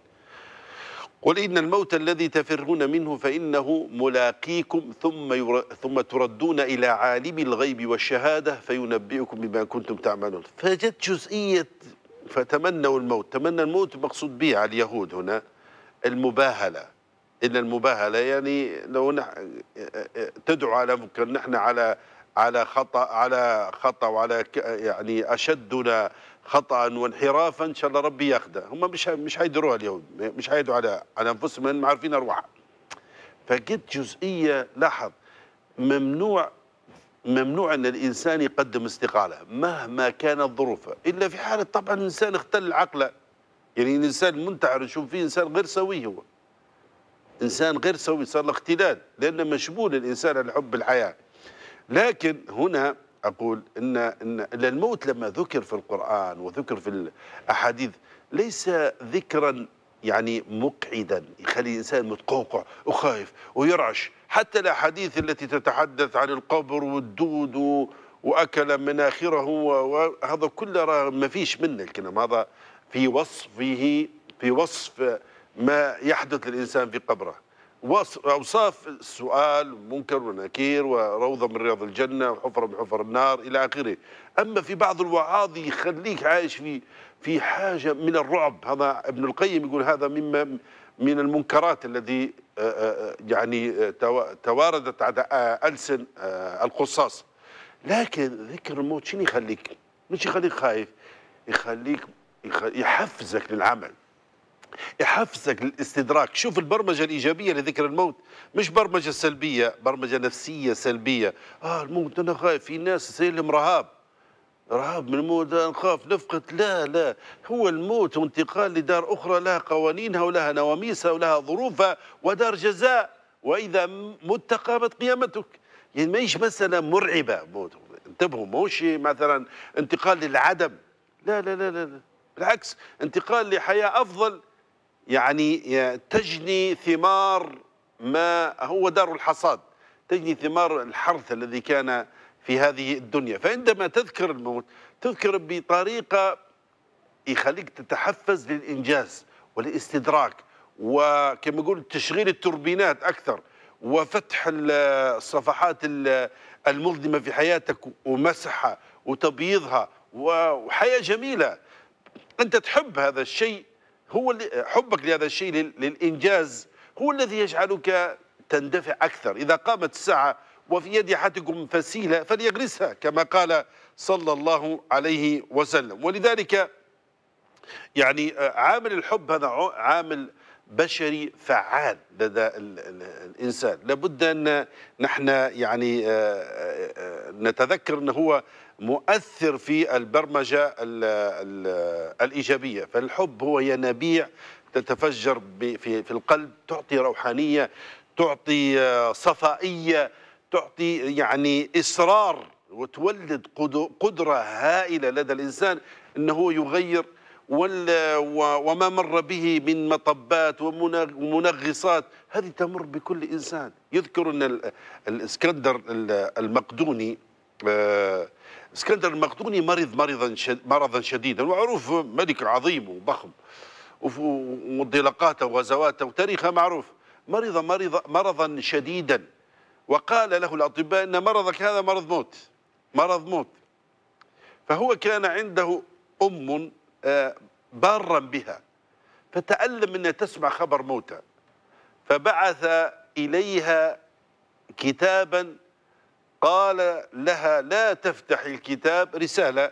قل إن الموت الذي تفرون منه فإنه ملاقيكم ثم ير... ثم تردون إلى عالم الغيب والشهادة فينبئكم بما كنتم تعملون فجت جزئية فتمنوا الموت تمنى الموت مقصود به على اليهود هنا المباهلة إن المباهلة يعني لو نح... تدعو على ممكن نحن على على خطأ على خطأ وعلى يعني أشدنا خطا وانحرافا ان شاء الله ربي ياخذه هم مش مش حيدروها اليهود مش حيدوا على على انفسهم ما عارفين ارواحها فجت جزئيه لاحظ ممنوع ممنوع ان الانسان يقدم استقاله مهما كانت ظروفه الا في حاله طبعا الانسان اختل عقله يعني الانسان منتحر نشوف فيه انسان غير سوي هو انسان غير سوي صار له اختلال لانه مشبول الانسان على حب الحياه لكن هنا أقول إن, إن الموت لما ذكر في القرآن وذكر في الأحاديث ليس ذكرا يعني مقعدا يخلي الإنسان متقوقع وخايف ويرعش حتى الأحاديث التي تتحدث عن القبر والدود وأكل مناخره وهذا كله راه ما فيش منه الكلام هذا في وصفه في وصف ما يحدث للإنسان في قبره أوصاف السؤال منكر ونكير وروضة من رياض الجنة وحفرة من حفر النار إلى آخره أما في بعض الوعاظ يخليك عايش في في حاجة من الرعب هذا ابن القيم يقول هذا مما من المنكرات الذي آه، آه، آه، يعني تواردت على ألسن القصاص لكن ذكر الموت شنو يخليك؟ مش يخليك خايف يخليك يحفزك للعمل يحفزك للاستدراك شوف البرمجة الإيجابية لذكر الموت مش برمجة سلبية برمجة نفسية سلبية آه الموت أنا خايف في ناس يصير لهم رهاب رهاب من الموت نخاف نفقد لا لا هو الموت وانتقال لدار أخرى لها قوانينها ولها نواميسها ولها ظروفها ودار جزاء وإذا مت قامت قيامتك يعني ما هيش مسألة مرعبة موت انتبهوا ماهوش مثلا انتقال للعدم لا لا لا لا بالعكس انتقال لحياة أفضل يعني آه، تجني ثمار ما هو دار الحصاد تجني ثمار الحرث الذي كان في هذه الدنيا فعندما تذكر الموت تذكر بطريقة يخليك تتحفز للإنجاز والاستدراك وكما يقول تشغيل التوربينات أكثر وفتح الصفحات المظلمة في حياتك ومسحها وتبييضها وحياة جميلة أنت تحب هذا الشيء هو اللي حبك لهذا الشيء للإنجاز هو الذي يجعلك تندفع أكثر إذا قامت الساعة وفي يد أحدكم فسيلة فليغرسها كما قال صلى الله عليه وسلم ولذلك يعني آه، عامل الحب هذا عامل بشري فعال لدى الانسان لابد ان نحن يعني آه، آه، نتذكر ان هو مؤثر في البرمجة الـ الـ الإيجابية فالحب هو ينابيع تتفجر في القلب تعطي روحانية تعطي آه، صفائية تعطي يعني إصرار وتولد قدرة هائلة لدى الإنسان أنه يغير وما مر به من مطبات ومنغصات هذه تمر بكل إنسان يذكر أن الإسكندر المقدوني آه، اسكندر المقدوني مرض مرضا مرضا شديدا ومعروف ملك عظيم وضخم وانطلاقاته وغزواته وتاريخه معروف مرض مرض مرضا شديدا وقال له الاطباء ان مرضك هذا مرض موت مرض موت فهو كان عنده ام آه، بارا بها فتألم أن تسمع خبر موته فبعث إليها كتابا قال لها لا تفتحي الكتاب رسالة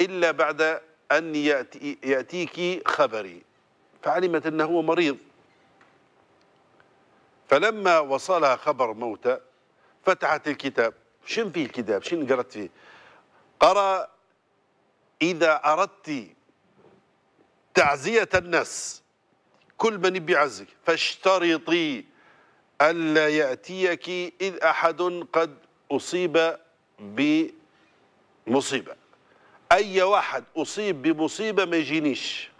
إلا بعد أن يأتي يأتيك خبري فعلمت أنه هو مريض فلما وصلها خبر موته فتحت الكتاب شن فيه الكتاب شن قرأت فيه قرأ إذا أردت تعزية الناس كل من يبي يعزك فاشترطي ألا يأتيك إذ أحد قد أصيب بمصيبة أي واحد أصيب بمصيبة ما يجينيش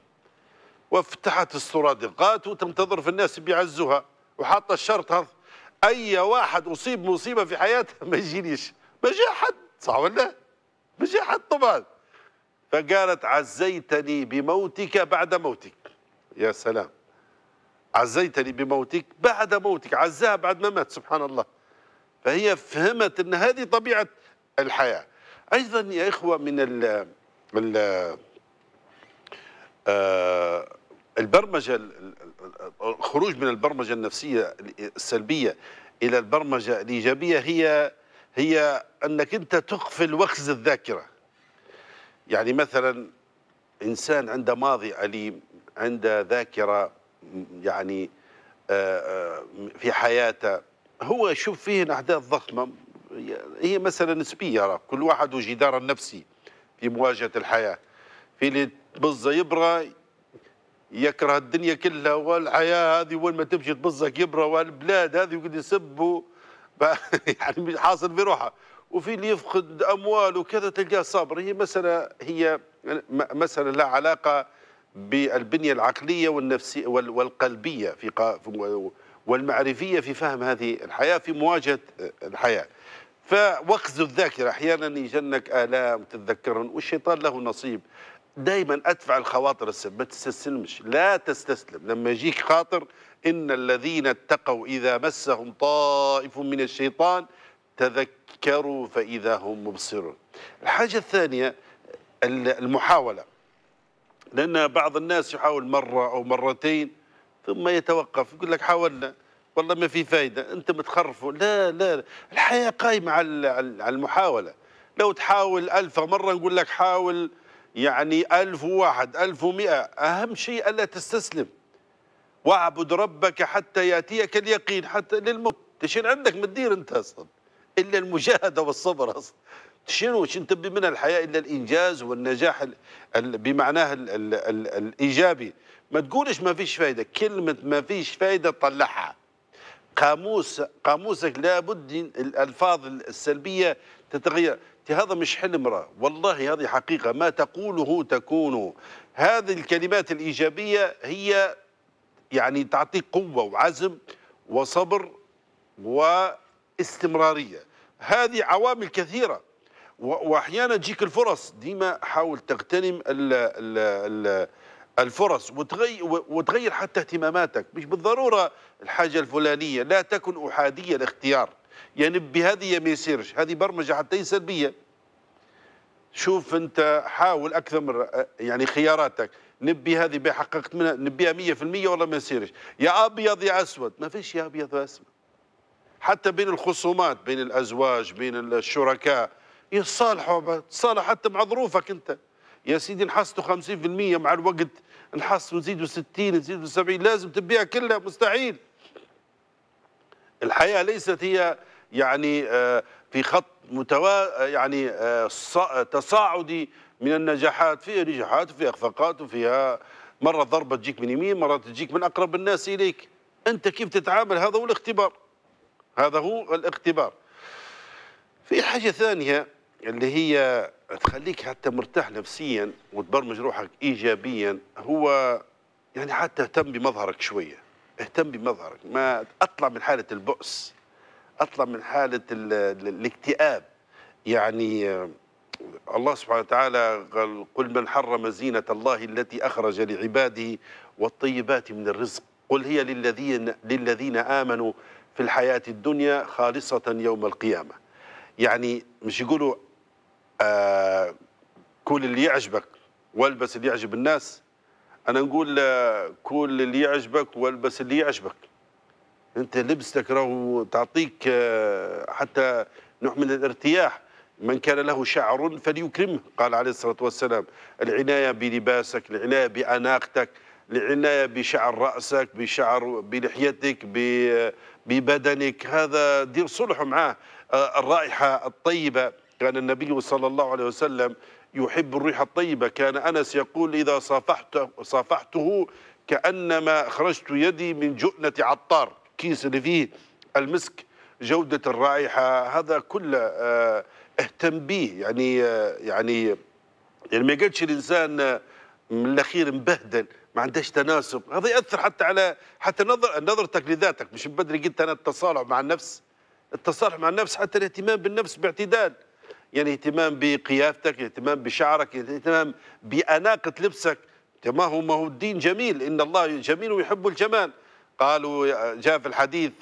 وفتحت السرادقات وتنتظر في الناس بيعزوها وحاطة الشرط هذا أي واحد أصيب مصيبة في حياته ما يجينيش ما جاء حد صح ولا ما جاء حد طبعا فقالت عزيتني بموتك بعد موتك يا سلام عزيتني بموتك بعد موتك عزاها بعد ما مات سبحان الله فهي فهمت ان هذه طبيعه الحياه ايضا يا اخوه من ال ال آه، البرمجه الخروج من البرمجه النفسيه السلبيه الى البرمجه الايجابيه هي هي انك انت تقفل وخز الذاكره يعني مثلا انسان عنده ماضي اليم عنده ذاكره يعني آه، آه، في حياته هو شوف فيه احداث ضخمه هي مساله نسبيه راه كل واحد وجداره النفسي في مواجهه الحياه في اللي تبز يبرى يكره الدنيا كلها والحياه هذه وين ما تمشي تبزك يبرى والبلاد هذه يقعد يسب يعني حاصل في روحه وفي اللي يفقد اموال وكذا تلقاه صابر هي مساله هي مساله لها علاقه بالبنيه العقليه والنفسيه والقلبيه في والمعرفية في فهم هذه الحياة في مواجهة الحياة فوقز الذاكرة أحيانا يجنك آلام تتذكرهم والشيطان له نصيب دائما أدفع الخواطر السلب ما تستسلمش لا تستسلم لما يجيك خاطر إن الذين اتقوا إذا مسهم طائف من الشيطان تذكروا فإذا هم مبصرون الحاجة الثانية المحاولة لأن بعض الناس يحاول مرة أو مرتين ثم يتوقف يقول لك حاولنا والله ما في فايدة أنت متخرفوا لا لا الحياة قايمة على المحاولة لو تحاول ألف مرة نقول لك حاول يعني ألف وواحد ألف ومئة أهم شيء ألا تستسلم واعبد ربك حتى يأتيك اليقين حتى للموت شنو عندك ما تدير أنت أصلا إلا المجاهدة والصبر أصلا شنو شنو تبي من الحياة إلا الإنجاز والنجاح بمعناه الإيجابي ما تقولش ما فيش فايده كلمه ما فيش فايده طلعها قاموس قاموسك لابد الالفاظ السلبيه تتغير هذا مش حلم راه والله هذه حقيقه ما تقوله تكون هذه الكلمات الايجابيه هي يعني تعطيك قوه وعزم وصبر واستمراريه هذه عوامل كثيره واحيانا تجيك الفرص ديما حاول تغتنم ال ال الفرص وتغير, وتغير حتى اهتماماتك مش بالضرورة الحاجة الفلانية لا تكن أحادية الاختيار يعني بهذه ما يصيرش هذه برمجة حتى سلبية شوف أنت حاول أكثر من يعني خياراتك نبي هذه بحققت حققت منها نبيها 100% ولا ما يصيرش يا أبيض يا أسود ما فيش يا أبيض يا أسود حتى بين الخصومات بين الأزواج بين الشركاء يصالحوا صالح حتى مع ظروفك أنت يا سيدي نحصته 50% مع الوقت نحصلوا نزيدوا 60 نزيدوا 70 لازم تبيع كلها مستحيل الحياة ليست هي يعني آه، في خط متوا آه، يعني آه، تصاعدي من النجاحات فيها نجاحات وفيها اخفاقات وفيها مرة ضربة تجيك من يمين مرة تجيك من أقرب الناس إليك أنت كيف تتعامل هذا هو الاختبار هذا هو الاختبار في حاجة ثانية اللي هي تخليك حتى مرتاح نفسيا وتبرمج روحك ايجابيا هو يعني حتى اهتم بمظهرك شويه اهتم بمظهرك ما اطلع من حاله البؤس اطلع من حاله الاكتئاب يعني الله سبحانه وتعالى قال قل من حرم زينة الله التي أخرج لعباده والطيبات من الرزق قل هي للذين للذين آمنوا في الحياة الدنيا خالصة يوم القيامة يعني مش يقولوا آه، كل اللي يعجبك والبس اللي يعجب الناس انا نقول آه، كل اللي يعجبك والبس اللي يعجبك انت لبستك راهو تعطيك آه، حتى نوع من الارتياح من كان له شعر فليكرمه قال عليه الصلاه والسلام العنايه بلباسك العنايه باناقتك العنايه بشعر راسك بشعر بلحيتك ببدنك هذا دير صلح معاه الرائحه الطيبه كان النبي صلى الله عليه وسلم يحب الريح الطيبة كان أنس يقول إذا صافحت صافحته كأنما خرجت يدي من جؤنة عطار كيس اللي فيه المسك جودة الرائحة هذا كله آه، اهتم به يعني آه، يعني يعني ما يقعدش الإنسان آه، من الأخير مبهدل ما عندهاش تناسب هذا يأثر حتى على حتى نظر نظرتك لذاتك مش بدري قلت أنا التصالح مع النفس التصالح مع النفس حتى الاهتمام بالنفس باعتدال يعني اهتمام بقيافتك اهتمام بشعرك اهتمام بأناقة لبسك طيب ما هو ما هو الدين جميل إن الله جميل ويحب الجمال قالوا جاء في الحديث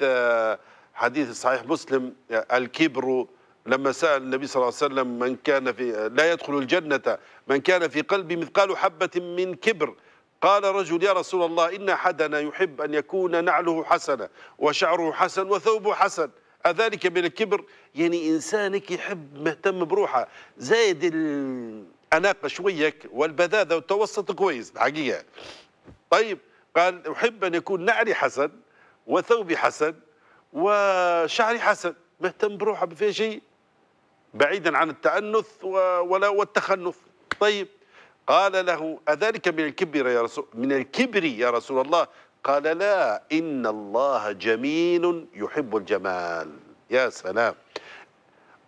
حديث صحيح مسلم الكبر لما سأل النبي صلى الله عليه وسلم من كان في لا يدخل الجنة من كان في قلبي مثقال حبة من كبر قال رجل يا رسول الله إن أحدنا يحب أن يكون نعله حسنة وشعره حسن وثوبه حسن ذلك من الكبر يعني إنسانك يحب مهتم بروحه زايد الأناقة شويك والبذاذة والتوسط كويس الحقيقة طيب قال أحب أن يكون نعري حسن وثوبي حسن وشعري حسن مهتم بروحه بفي شيء بعيدا عن التأنث ولا والتخنث طيب قال له أذلك من الكبر يا رسول من الكبر يا رسول الله قال لا إن الله جميل يحب الجمال يا سلام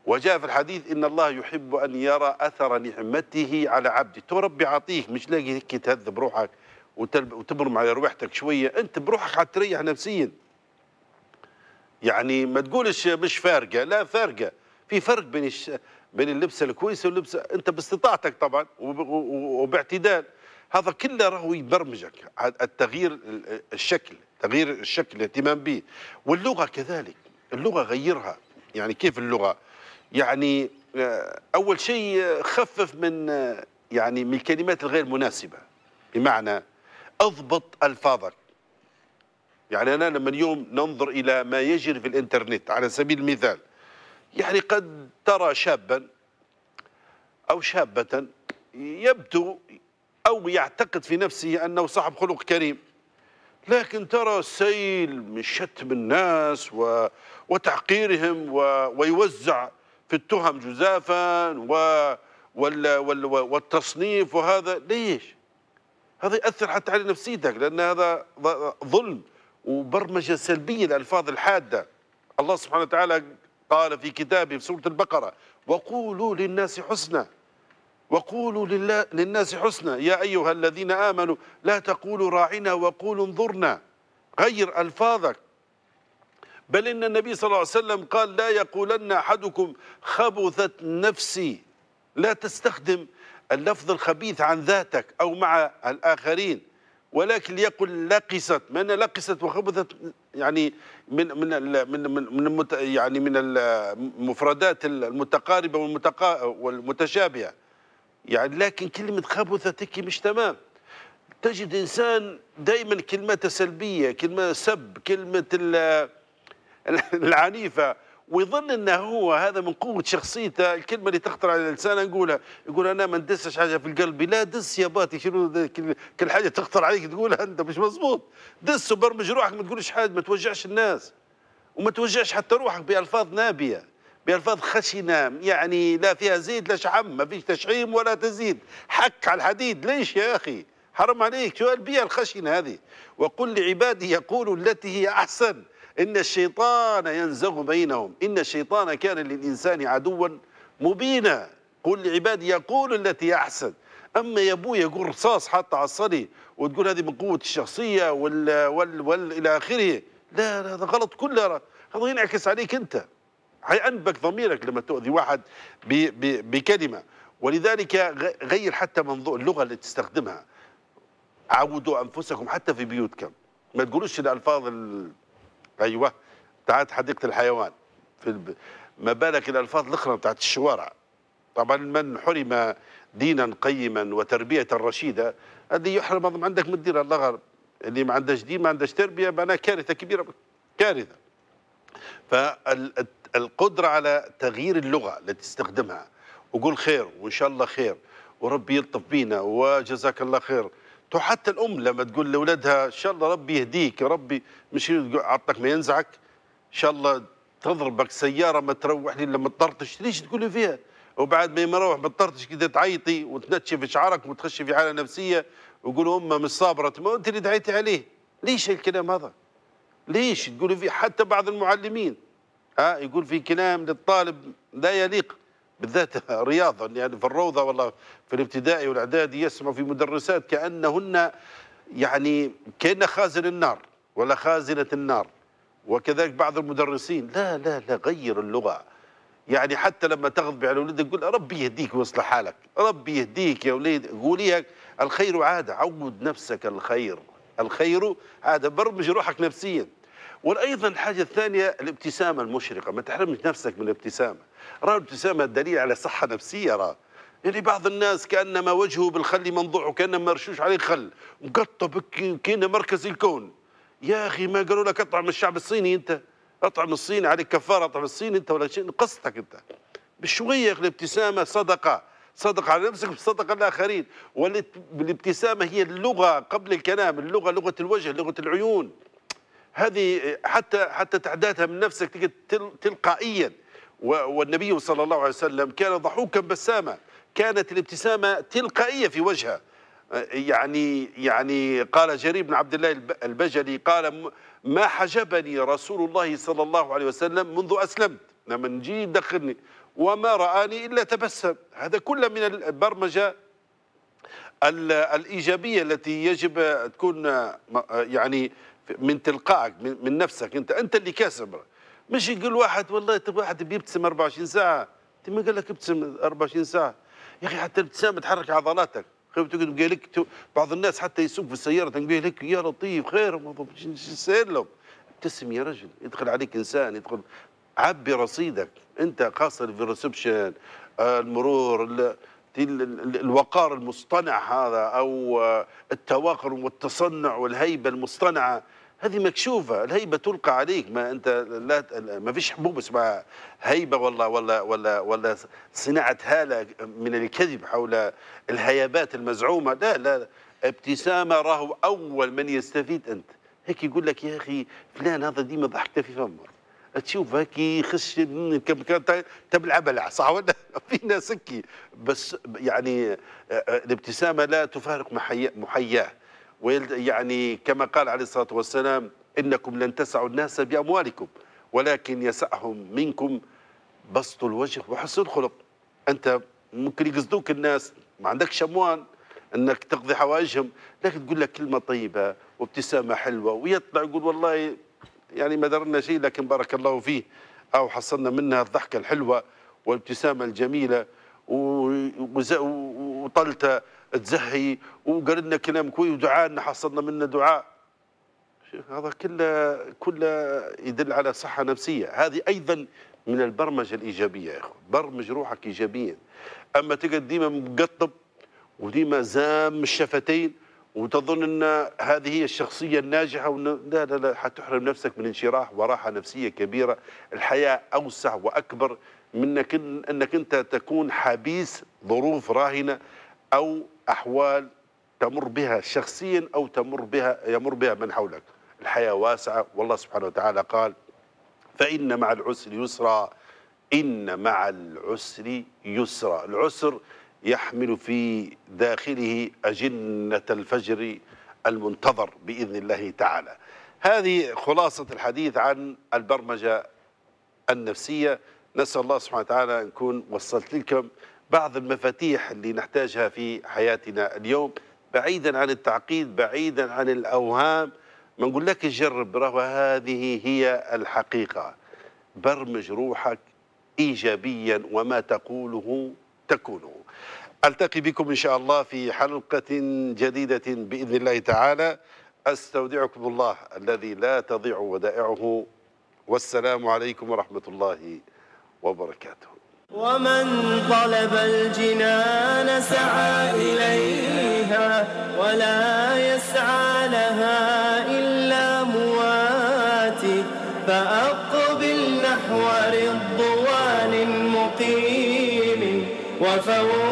وجاء في الحديث إن الله يحب أن يرى أثر نعمته على عبده تو ربي عطيه مش لاقي هيك تهذب روحك وتبرم على روحتك شوية أنت بروحك حتريح نفسيا يعني ما تقولش مش فارقة لا فارقة في فرق بين بين اللبسة الكويسة واللبسة أنت باستطاعتك طبعا وباعتدال هذا كله راهو يبرمجك التغيير الشكل تغيير الشكل الاهتمام به واللغه كذلك اللغه غيرها يعني كيف اللغه يعني آه، اول شيء آه، خفف من آه، يعني من الكلمات الغير مناسبه بمعنى اضبط الفاظك يعني انا لما اليوم ننظر الى ما يجري في الانترنت على سبيل المثال يعني قد ترى شابا او شابه يبدو أو يعتقد في نفسه أنه صاحب خلق كريم لكن ترى سيل من شتم الناس و... وتحقيرهم و... ويوزع في التهم جزافا و... وال... وال... والتصنيف وهذا ليش؟ هذا يأثر حتى على نفسيتك لأن هذا ظلم وبرمجة سلبية الألفاظ الحادة الله سبحانه وتعالى قال في كتابه في سورة البقرة وقولوا للناس حسنا وقولوا لله للناس حسنا يا أيها الذين آمنوا لا تقولوا راعنا وقولوا انظرنا غير ألفاظك بل إن النبي صلى الله عليه وسلم قال لا يقولن أحدكم خبثت نفسي لا تستخدم اللفظ الخبيث عن ذاتك أو مع الآخرين ولكن يقول لقست ما لقست وخبثت يعني من من من من, من يعني من المفردات المتقاربه والمتقا والمتشابهه يعني لكن كلمة خبثة تكي مش تمام تجد إنسان دائما كلماته سلبية كلمة سب كلمة العنيفة ويظن انه هو هذا من قوه شخصيته الكلمه اللي تخطر على الإنسان نقولها يقول انا ما ندسش حاجه في القلب لا دس يا باتي شنو كل حاجه تخطر عليك تقولها انت مش مزبوط دس وبرمج روحك ما تقولش حاجه ما توجعش الناس وما توجعش حتى روحك بالفاظ نابيه بألفاظ خشنة يعني لا فيها زيت لا شحم ما فيش تشحيم ولا تزيد حك على الحديد ليش يا أخي حرم عليك شو البيئة الخشنة هذه وقل لعبادي يقولوا التي هي أحسن إن الشيطان ينزغ بينهم إن الشيطان كان للإنسان عدوا مبينا قل لعبادي يقولوا التي هي أحسن اما يا أبوي يقول رصاص حتى على الصلي وتقول هذه من قوه الشخصيه وال وال, وال الى اخره لا هذا غلط كله هذا ينعكس عليك انت هيأنبك ضميرك لما تؤذي واحد بكلمة ولذلك غير حتى منظور اللغة اللي تستخدمها عودوا أنفسكم حتى في بيوتكم ما تقولوش الألفاظ ال... أيوة بتاعت حديقة الحيوان في الب... ما بالك الألفاظ الأخرى بتاعت الشوارع طبعا من حرم دينا قيما وتربية رشيدة الذي يحرم ما عندك من الدين الله غالب اللي ما عندهش دين ما عندهش تربية معناها كارثة كبيرة كارثة فال القدرة على تغيير اللغة التي تستخدمها وقول خير وإن شاء الله خير وربي يلطف بينا وجزاك الله خير حتى الأم لما تقول لأولادها إن شاء الله ربي يهديك ربي مش عطك ما ينزعك إن شاء الله تضربك سيارة ما تروح لي لما تطرطش ليش تقولي فيها وبعد ما يروح ما تطرطش كده تعيطي وتنتشي في شعرك وتخشي في حالة نفسية وقول أمه مش صابرة ما أنت اللي دعيتي عليه ليش الكلام هذا ليش تقولي فيه حتى بعض المعلمين ها يقول في كلام للطالب لا يليق بالذات رياضة يعني في الروضة والله في الابتدائي والإعدادي يسمع في مدرسات كأنهن يعني كأن خازن النار ولا خازنة النار وكذلك بعض المدرسين لا لا لا غير اللغة يعني حتى لما تغضب على ولدك قول ربي يهديك ويصلح حالك ربي يهديك يا وليد قولي الخير عادة عود نفسك الخير الخير عادة برمج روحك نفسيا وايضا الحاجه الثانيه الابتسامه المشرقه ما تحرمش نفسك من الابتسامه راه الابتسامه دليل على صحه نفسيه راه يعني بعض الناس كانما وجهه بالخل منضوع وكانما مرشوش عليه خل مقطب كان مركز الكون يا اخي ما قالوا لك اطعم الشعب الصيني انت اطعم الصيني عليك كفاره اطعم الصيني انت ولا شيء قصتك انت بشويه الابتسامه صدقه صدق على نفسك على الاخرين والابتسامه هي اللغه قبل الكلام اللغه لغه الوجه لغه العيون هذه حتى حتى تحداثها من نفسك تجد تلقائيا والنبي صلى الله عليه وسلم كان ضحوكا بساما كانت الابتسامه تلقائيه في وجهه يعني يعني قال جرير بن عبد الله البجلي قال ما حجبني رسول الله صلى الله عليه وسلم منذ اسلمت لما نجي يدخلني وما رآني إلا تبسم هذا كله من البرمجة الإيجابية التي يجب تكون يعني من تلقائك من, من نفسك انت انت اللي كاسب مش يقول واحد والله تبغى واحد بيبتسم 24 ساعه انت ما قال لك ابتسم 24 ساعه يا اخي حتى الابتسامه تحرك عضلاتك خير تقعد لك بعض الناس حتى يسوق في السياره تنقول لك يا لطيف خير نسال لهم ابتسم يا رجل يدخل عليك انسان يدخل عبي رصيدك انت خاصه في الريسبشن آه، المرور الوقار المصطنع هذا او آه، التواقر والتصنع والهيبه المصطنعه هذه مكشوفه الهيبه تلقى عليك ما انت لا ما فيش حبوب اسمها هيبه ولا ولا ولا ولا صناعه هاله من الكذب حول الهيبات المزعومه لا لا ابتسامه راهو اول من يستفيد انت هيك يقول لك يا اخي فلان هذا ديما ضحكته في فمه تشوف كي يخش تبلع بلع صح ولا فينا سكي بس يعني آه، آه، الابتسامه لا تفارق محياه يعني كما قال عليه الصلاه والسلام انكم لن تسعوا الناس باموالكم ولكن يسعهم منكم بسط الوجه وحسن الخلق انت ممكن يقصدوك الناس ما عندكش اموال انك تقضي حوائجهم لكن تقول لك كلمه طيبه وابتسامه حلوه ويطلع يقول والله يعني ما درنا شيء لكن بارك الله فيه أو حصلنا منها الضحكة الحلوة والابتسامة الجميلة وطلتة تزهي وقرنا كلام كويس ودعاءنا حصلنا منه دعاء هذا كله كله يدل على صحة نفسية هذه أيضا من البرمجة الإيجابية يا أخو برمج روحك إيجابيا أما تقعد ديما مقطب وديما زام الشفتين وتظن ان هذه هي الشخصيه الناجحه وان لا لا لا حتحرم نفسك من انشراح وراحه نفسيه كبيره، الحياه اوسع واكبر من انك انك انت تكون حبيس ظروف راهنه او احوال تمر بها شخصيا او تمر بها يمر بها من حولك. الحياه واسعه والله سبحانه وتعالى قال: فان مع العسر يسرا ان مع العسر يسرا، العسر يحمل في داخله أجنة الفجر المنتظر بإذن الله تعالى هذه خلاصة الحديث عن البرمجة النفسية نسأل الله سبحانه وتعالى أن نكون وصلت لكم بعض المفاتيح اللي نحتاجها في حياتنا اليوم بعيدا عن التعقيد بعيدا عن الأوهام ما نقول لك جرب راهو هذه هي الحقيقة برمج روحك إيجابيا وما تقوله تكونوا ألتقي بكم إن شاء الله في حلقة جديدة بإذن الله تعالى أستودعكم الله الذي لا تضيع ودائعه والسلام عليكم ورحمة الله وبركاته ومن طلب الجنان سعى إليها ولا يسعى لها إلا مواتي فأو كفوا